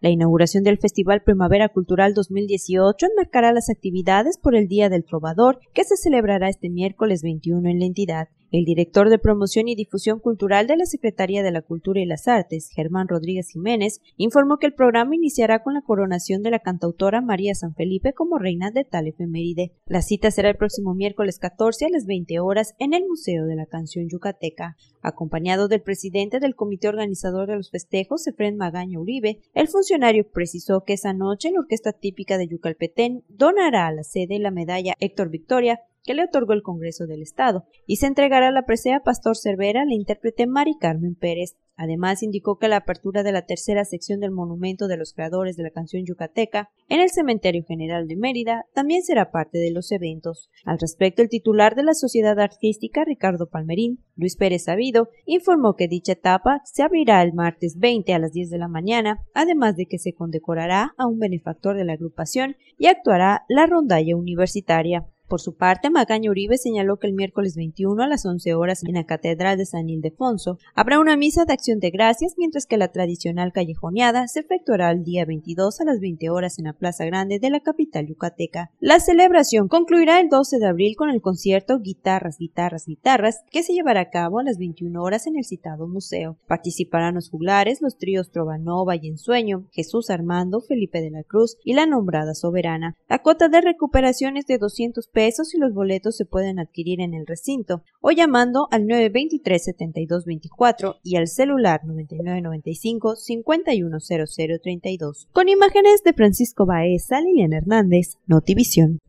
La inauguración del Festival Primavera Cultural 2018 enmarcará las actividades por el Día del Trovador, que se celebrará este miércoles 21 en la entidad. El director de Promoción y Difusión Cultural de la Secretaría de la Cultura y las Artes, Germán Rodríguez Jiménez, informó que el programa iniciará con la coronación de la cantautora María San Felipe como reina de tal efeméride. La cita será el próximo miércoles 14 a las 20 horas en el Museo de la Canción Yucateca. Acompañado del presidente del comité organizador de los festejos, Efren Magaña Uribe, el funcionario precisó que esa noche la Orquesta Típica de Yucalpetén donará a la sede la medalla Héctor Victoria que le otorgó el Congreso del Estado, y se entregará la presea Pastor Cervera, la intérprete Mari Carmen Pérez. Además, indicó que la apertura de la tercera sección del Monumento de los Creadores de la Canción Yucateca en el Cementerio General de Mérida también será parte de los eventos. Al respecto, el titular de la Sociedad Artística, Ricardo Palmerín, Luis Pérez Sabido, informó que dicha etapa se abrirá el martes 20 a las 10 de la mañana, además de que se condecorará a un benefactor de la agrupación y actuará la rondalla universitaria. Por su parte, Magaña Uribe señaló que el miércoles 21 a las 11 horas en la Catedral de San Ildefonso habrá una misa de acción de gracias, mientras que la tradicional callejoneada se efectuará el día 22 a las 20 horas en la Plaza Grande de la capital yucateca. La celebración concluirá el 12 de abril con el concierto Guitarras, Guitarras, Guitarras, que se llevará a cabo a las 21 horas en el citado museo. Participarán los juglares, los tríos Trovanova y Ensueño, Jesús Armando, Felipe de la Cruz y la nombrada soberana. La cuota de recuperaciones de 200 pesos y los boletos se pueden adquirir en el recinto o llamando al 923-7224 y al celular 9995-510032. Con imágenes de Francisco Baez, Liliana Hernández, Notivisión.